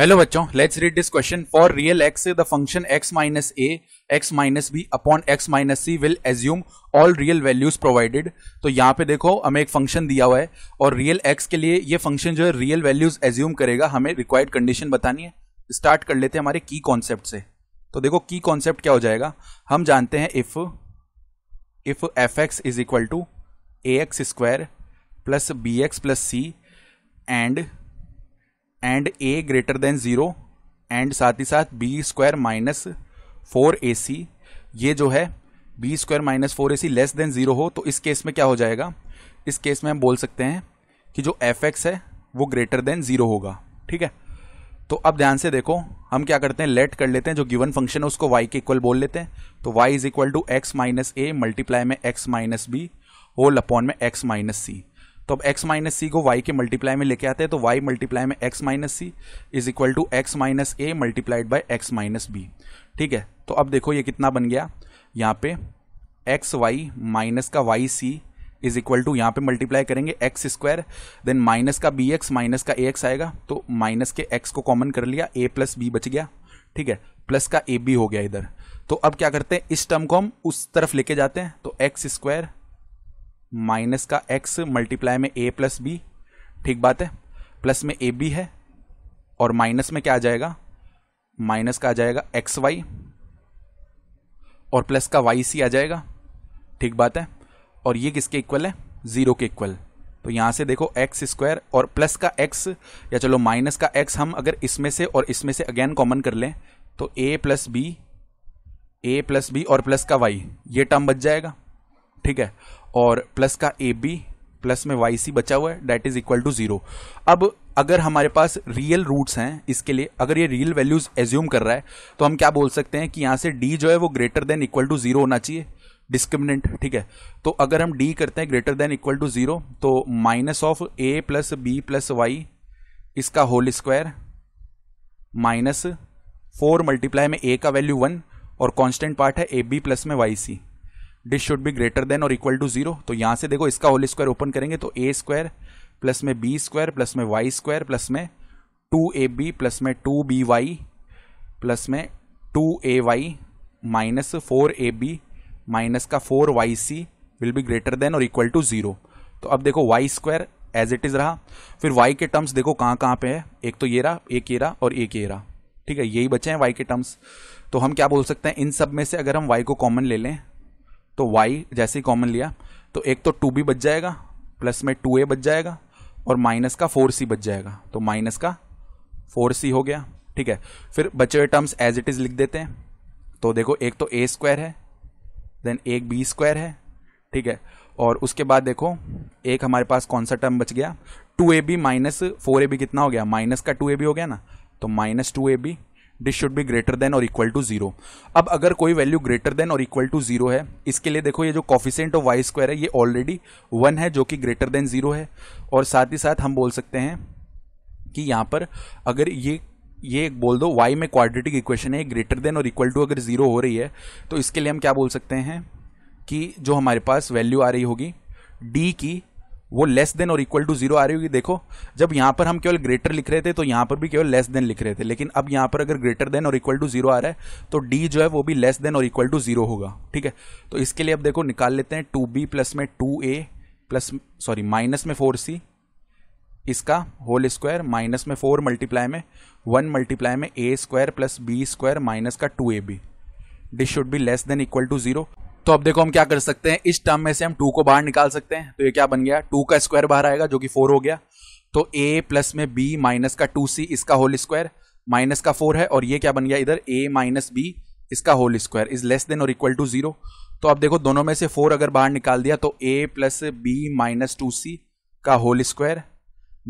hello बच्चों let's read this question for real x the function x minus a x minus b upon x minus c will assume all real values provided तो यहाँ पे देखो हमें एक function दिया हुआ है और रियल एक्स के लिए ये फंक्शन जो है रियल वैल्यूज एज्यूम करेगा हमें रिक्वायर्ड कंडीशन बतानी है स्टार्ट कर लेते हैं हमारे की कॉन्सेप्ट से तो देखो की कॉन्सेप्ट क्या हो जाएगा हम जानते हैं if if f x is equal to a x square plus b x plus c and and a greater than zero and साथ ही साथ b square minus four a c ये जो है b square minus four a c less than zero हो तो इस case में क्या हो जाएगा इस केस में हम बोल सकते हैं कि जो एफ एक्स है वो ग्रेटर देन ज़ीरो होगा ठीक है तो अब ध्यान से देखो हम क्या करते हैं लेट कर लेते हैं जो गिवन फंक्शन है उसको वाई के इक्वल बोल लेते हैं तो y is equal to x minus a multiply में x minus b whole upon में एक्स माइनस सी तो अब x माइनस सी को y के मल्टीप्लाई में लेके आते हैं तो y मल्टीप्लाई में x minus c is equal to x minus a multiplied by x minus b ठीक है तो अब देखो ये कितना बन गया यहाँ पे एक्स वाई माइनस का y c is equal to यहाँ पे मल्टीप्लाई करेंगे एक्स स्क्वायर देन माइनस का बी एक्स माइनस का ए एक्स आएगा तो माइनस के एक्स को कॉमन कर लिया ए प्लस बी बच गया ठीक है प्लस का ए बी हो गया इधर तो अब क्या करते हैं इस टर्म को हम उस तरफ लेके जाते हैं तो एक्स स्क्वायर माइनस का एक्स मल्टीप्लाई में ए प्लस बी ठीक बात है प्लस में ए बी है और माइनस में क्या आ जाएगा माइनस का आ जाएगा एक्स वाई और प्लस का वाई सी आ जाएगा ठीक बात है और ये किसके इक्वल है ज़ीरो के इक्वल तो यहां से देखो एक्स स्क्वायर और प्लस का एक्स या चलो माइनस का एक्स हम अगर इसमें से और इसमें से अगेन कॉमन कर लें तो a plus b a plus b और प्लस का वाई ये टर्म बच जाएगा ठीक है और प्लस का ए बी प्लस में वाई सी बचा हुआ है that is equal to zero अब अगर हमारे पास रियल रूट्स हैं इसके लिए अगर ये रियल वैल्यूज एज्यूम कर रहा है तो हम क्या बोल सकते हैं कि यहाँ से डी जो है वो greater than equal to zero होना चाहिए डिस्क्रिमिनेंट ठीक है तो अगर हम डी करते हैं greater than equal to zero तो minus of a plus b plus y इसका whole square minus four multiply में ए का वैल्यू वन और कांस्टेंट पार्ट है ए बी प्लस में y c this should be greater than और equal to zero तो यहाँ से देखो इसका होल स्क्वायर ओपन करेंगे तो ए स्क्वायर प्लस में बी स्क्वायर प्लस में वाई स्क्वायर प्लस में टू ए बी प्लस में टू बी वाई प्लस में two a y minus four a b minus का four y c will be greater than और equal to zero तो अब देखो y square as it is रहा फिर Y के टर्म्स देखो कहाँ कहाँ पे है एक तो ये रहा एक ये रहा और एक ये रहा ठीक है यही बचे हैं वाई के टर्म्स तो हम क्या बोल सकते हैं इन सब में से अगर हम वाई को कॉमन ले लें तो वाई जैसे ही कॉमन लिया तो एक तो टू बी बच जाएगा प्लस में टू ए बच जाएगा और माइनस का फोर सी बच जाएगा तो माइनस का फोर सी हो गया ठीक है फिर बचे हुए टर्म्स एज इट इज़ लिख देते हैं तो देखो एक तो ए स्क्वायर है देन एक बी स्क्वायर है ठीक है और उसके बाद देखो एक हमारे पास कौन सा टर्म बच गया two a b minus four a b कितना हो गया माइनस का टू ए बी हो गया ना तो minus two a b this should be greater than और इक्वल टू जीरो अब अगर कोई वैल्यू ग्रेटर देन और इक्वल टू जीरो है इसके लिए देखो ये जो कॉफिशेंट ऑफ वाई स्क्वायर है ये ऑलरेडी वन है जो कि ग्रेटर देन जीरो है और साथ ही साथ हम बोल सकते हैं कि यहाँ पर अगर ये ये एक बोल दो वाई में क्वाड्रेटिक इक्वेशन है ग्रेटर देन और इक्वल टू अगर जीरो हो रही है तो इसके लिए हम क्या बोल सकते हैं कि जो हमारे पास वैल्यू आ रही होगी डी की वो लेस देन और इक्वल टू जीरो आ रही होगी देखो जब यहाँ पर हम केवल ग्रेटर लिख रहे थे तो यहाँ पर भी केवल लेस देन लिख रहे थे लेकिन अब यहाँ पर अगर ग्रेटर देन और इक्वल टू जीरो आ रहा है तो डी जो है वो भी लेस देन और इक्वल टू जीरो होगा ठीक है तो इसके लिए अब देखो निकाल लेते हैं टू बी प्लस में two a plus sorry minus में फोर सी इसका होल स्क्वायर माइनस में फोर मल्टीप्लाई में वन मल्टीप्लाई में a square plus b square minus का two a b this should be less than equal to zero तो अब देखो हम क्या कर सकते हैं इस टर्म में से हम टू को बाहर निकाल सकते हैं तो ये क्या बन गया टू का स्क्वायर बाहर आएगा जो कि फोर हो गया तो ए प्लस में बी माइनस का टू सी इसका होल स्क्वायर माइनस का फोर है और ये क्या बन गया इधर ए माइनस बी इसका whole square is less than और इक्वल टू जीरो तो अब देखो दोनों में से फोर अगर बाहर निकाल दिया तो a plus b minus two c का होल स्क्वायर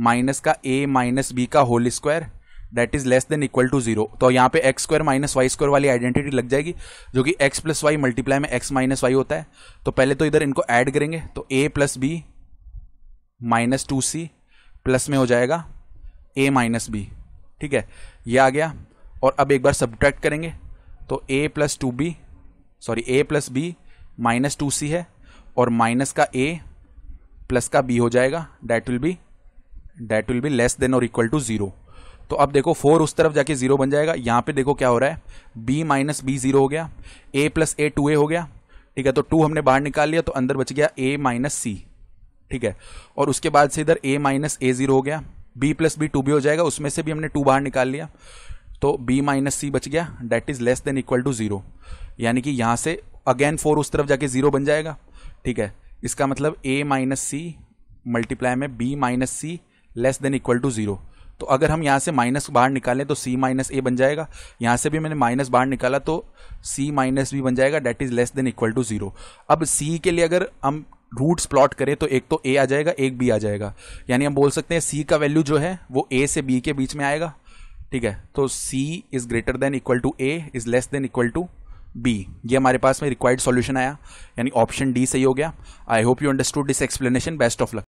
माइनस का ए माइनस बी का whole square that is less than equal to zero तो यहाँ पे x square minus y square वाली आइडेंटिटी लग जाएगी जो कि एक्स प्लस वाई मल्टीप्लाई में एक्स माइनस वाई होता है तो पहले तो इधर इनको ऐड करेंगे तो a plus b minus two c plus में हो जाएगा ए माइनस बी ठीक है ये आ गया और अब एक बार सब्ट्रैक्ट करेंगे तो a plus two b sorry a plus b minus two c है और माइनस का ए प्लस का बी हो जाएगा that will be that will be less than और इक्वल टू ज़ीरो तो अब देखो फोर उस तरफ जाके जीरो बन जाएगा यहाँ पे देखो क्या हो रहा है बी माइनस बी जीरो हो गया ए प्लस ए टू ए हो गया ठीक है तो टू हमने बाहर निकाल लिया तो अंदर बच गया ए माइनस सी ठीक है और उसके बाद से इधर ए माइनस ए जीरो हो गया बी प्लस बी टू भी हो जाएगा उसमें से भी हमने टू बाहर निकाल लिया तो बी माइनस सी बच गया that is less than equal to zero यानी कि यहाँ से अगेन फोर उस तरफ जाके ज़ीरो बन जाएगा ठीक है इसका मतलब ए माइनस सी मल्टीप्लाई में b minus c less than equal to zero तो अगर हम यहाँ से माइनस बाहर निकालें तो सी माइनस ए बन जाएगा यहाँ से भी मैंने माइनस बाहर निकाला तो सी माइनस बी बन जाएगा that is less than equal to zero अब सी के लिए अगर हम रूट्स प्लॉट करें तो एक तो ए आ जाएगा एक बी आ जाएगा यानी हम बोल सकते हैं सी का वैल्यू जो है वो ए से बी के बीच में आएगा ठीक है तो c is greater than equal to a is less than equal to b ये हमारे पास में रिक्वायर्ड सॉल्यूशन आया यानी ऑप्शन डी सही हो गया I hope you understood this explanation best of luck